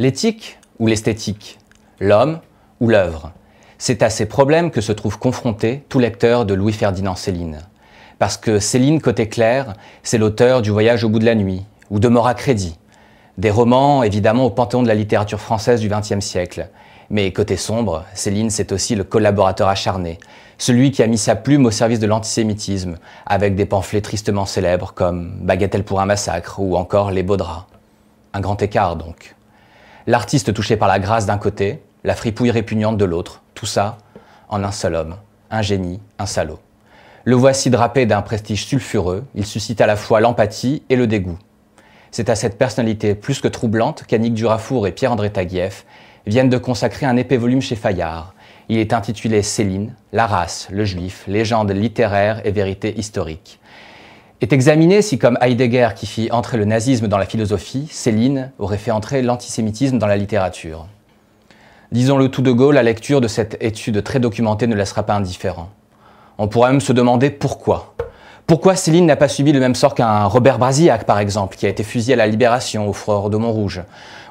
L'éthique ou l'esthétique L'homme ou l'œuvre C'est à ces problèmes que se trouve confronté tout lecteur de Louis-Ferdinand Céline. Parce que Céline Côté Clair, c'est l'auteur du Voyage au bout de la nuit ou de Mort à crédit. Des romans évidemment au panthéon de la littérature française du XXe siècle. Mais côté sombre, Céline, c'est aussi le collaborateur acharné, celui qui a mis sa plume au service de l'antisémitisme, avec des pamphlets tristement célèbres comme Bagatelle pour un massacre ou encore Les Beaux Draps. Un grand écart donc. L'artiste touché par la grâce d'un côté, la fripouille répugnante de l'autre, tout ça en un seul homme, un génie, un salaud. Le voici drapé d'un prestige sulfureux, il suscite à la fois l'empathie et le dégoût. C'est à cette personnalité plus que troublante qu'Annick Durafour et Pierre-André Taguieff viennent de consacrer un épais volume chez Fayard. Il est intitulé Céline, la race, le juif, légende littéraire et vérité historique est examiné si, comme Heidegger qui fit entrer le nazisme dans la philosophie, Céline aurait fait entrer l'antisémitisme dans la littérature. Disons-le tout de go, la lecture de cette étude très documentée ne laissera pas indifférent. On pourra même se demander pourquoi. Pourquoi Céline n'a pas subi le même sort qu'un Robert Brasillac, par exemple, qui a été fusillé à la Libération au front de Montrouge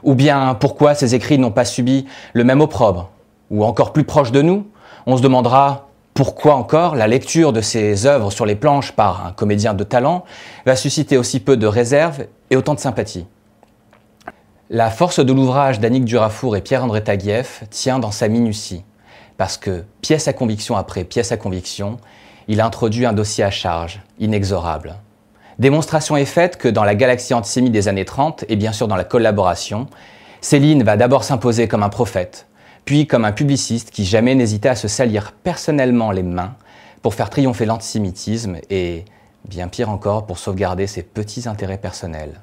Ou bien pourquoi ses écrits n'ont pas subi le même opprobre Ou encore plus proche de nous, on se demandera pourquoi encore la lecture de ses œuvres sur les planches par un comédien de talent va susciter aussi peu de réserve et autant de sympathie La force de l'ouvrage d'Annick Durafour et Pierre-André Taguieff tient dans sa minutie, parce que pièce à conviction après pièce à conviction, il introduit un dossier à charge, inexorable. Démonstration est faite que dans la galaxie antisémite des années 30, et bien sûr dans la collaboration, Céline va d'abord s'imposer comme un prophète, puis comme un publiciste qui jamais n'hésitait à se salir personnellement les mains pour faire triompher l'antisémitisme et, bien pire encore, pour sauvegarder ses petits intérêts personnels.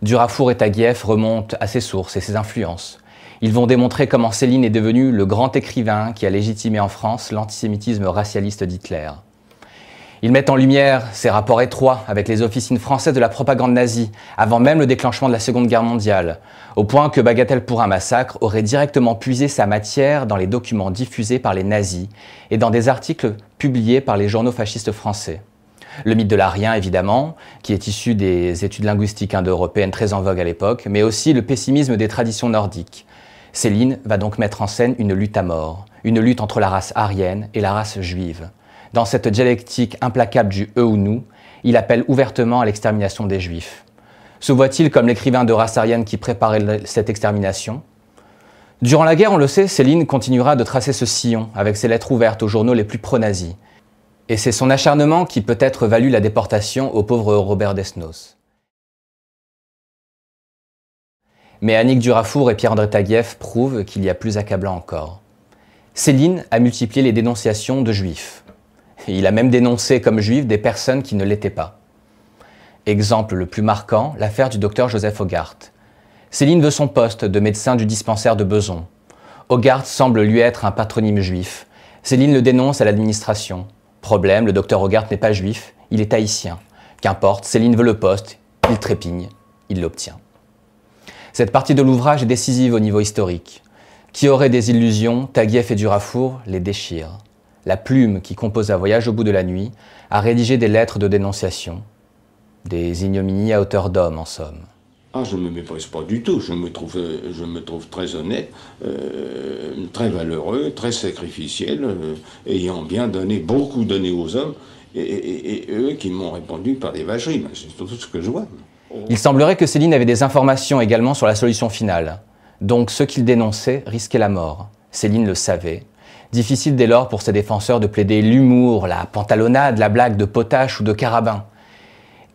Durafour et Taguieff remontent à ses sources et ses influences. Ils vont démontrer comment Céline est devenu le grand écrivain qui a légitimé en France l'antisémitisme racialiste d'Hitler. Il met en lumière ses rapports étroits avec les officines françaises de la propagande nazie, avant même le déclenchement de la Seconde Guerre mondiale, au point que Bagatelle pour un massacre aurait directement puisé sa matière dans les documents diffusés par les nazis et dans des articles publiés par les journaux fascistes français. Le mythe de l'arien, évidemment, qui est issu des études linguistiques indo-européennes très en vogue à l'époque, mais aussi le pessimisme des traditions nordiques. Céline va donc mettre en scène une lutte à mort, une lutte entre la race arienne et la race juive. Dans cette dialectique implacable du eux ou nous, il appelle ouvertement à l'extermination des Juifs. Se voit-il comme l'écrivain de race qui préparait cette extermination Durant la guerre, on le sait, Céline continuera de tracer ce sillon avec ses lettres ouvertes aux journaux les plus pro-nazis. Et c'est son acharnement qui peut-être valut la déportation au pauvre Robert Desnos. Mais Annick Durafour et Pierre-André Taguieff prouvent qu'il y a plus accablant encore. Céline a multiplié les dénonciations de juifs, il a même dénoncé comme juif des personnes qui ne l'étaient pas. Exemple le plus marquant, l'affaire du docteur Joseph Hogarth. Céline veut son poste de médecin du dispensaire de Beson. Hogarth semble lui être un patronyme juif. Céline le dénonce à l'administration. Problème, le docteur Hogarth n'est pas juif, il est haïtien. Qu'importe, Céline veut le poste, il trépigne, il l'obtient. Cette partie de l'ouvrage est décisive au niveau historique. Qui aurait des illusions, Taguieff et Durafour les déchirent la plume qui compose un Voyage au bout de la nuit, a rédigé des lettres de dénonciation, des ignominies à hauteur d'homme en somme. Ah, je ne me méprise pas du tout, je me trouve, je me trouve très honnête, euh, très valeureux, très sacrificiel, euh, ayant bien donné, beaucoup donné aux hommes, et, eux qui m'ont répondu par des vageries. c'est tout ce que je vois. Il semblerait que Céline avait des informations également sur la solution finale. Donc ce qu'il dénonçait risquait la mort. Céline le savait, Difficile dès lors pour ses défenseurs de plaider l'humour, la pantalonnade, la blague de potache ou de carabin.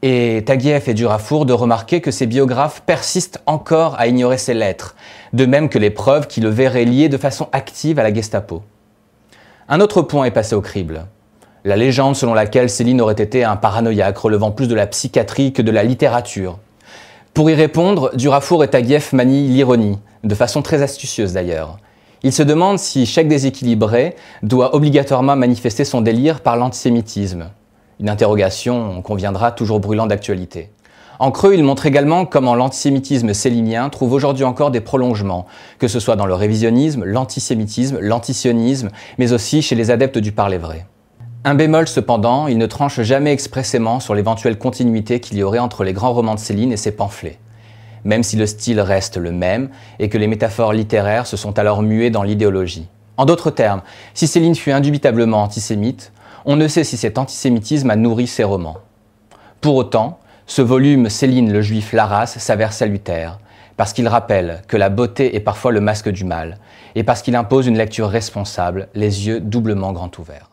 Et Taguieff et Durafour de remarquer que ses biographes persistent encore à ignorer ses lettres, de même que les preuves qui le verraient lié de façon active à la Gestapo. Un autre point est passé au crible. La légende selon laquelle Céline aurait été un paranoïaque relevant plus de la psychiatrie que de la littérature. Pour y répondre, Durafour et Taguieff manient l'ironie, de façon très astucieuse d'ailleurs. Il se demande si chaque déséquilibré doit obligatoirement manifester son délire par l'antisémitisme. Une interrogation, on conviendra, toujours brûlant d'actualité. En creux, il montre également comment l'antisémitisme sélinien trouve aujourd'hui encore des prolongements, que ce soit dans le révisionnisme, l'antisémitisme, l'antisionisme, mais aussi chez les adeptes du parler vrai. Un bémol cependant, il ne tranche jamais expressément sur l'éventuelle continuité qu'il y aurait entre les grands romans de Céline et ses pamphlets même si le style reste le même, et que les métaphores littéraires se sont alors muées dans l'idéologie. En d'autres termes, si Céline fut indubitablement antisémite, on ne sait si cet antisémitisme a nourri ses romans. Pour autant, ce volume Céline le Juif Laras s'avère salutaire, parce qu'il rappelle que la beauté est parfois le masque du mal, et parce qu'il impose une lecture responsable, les yeux doublement grands ouverts.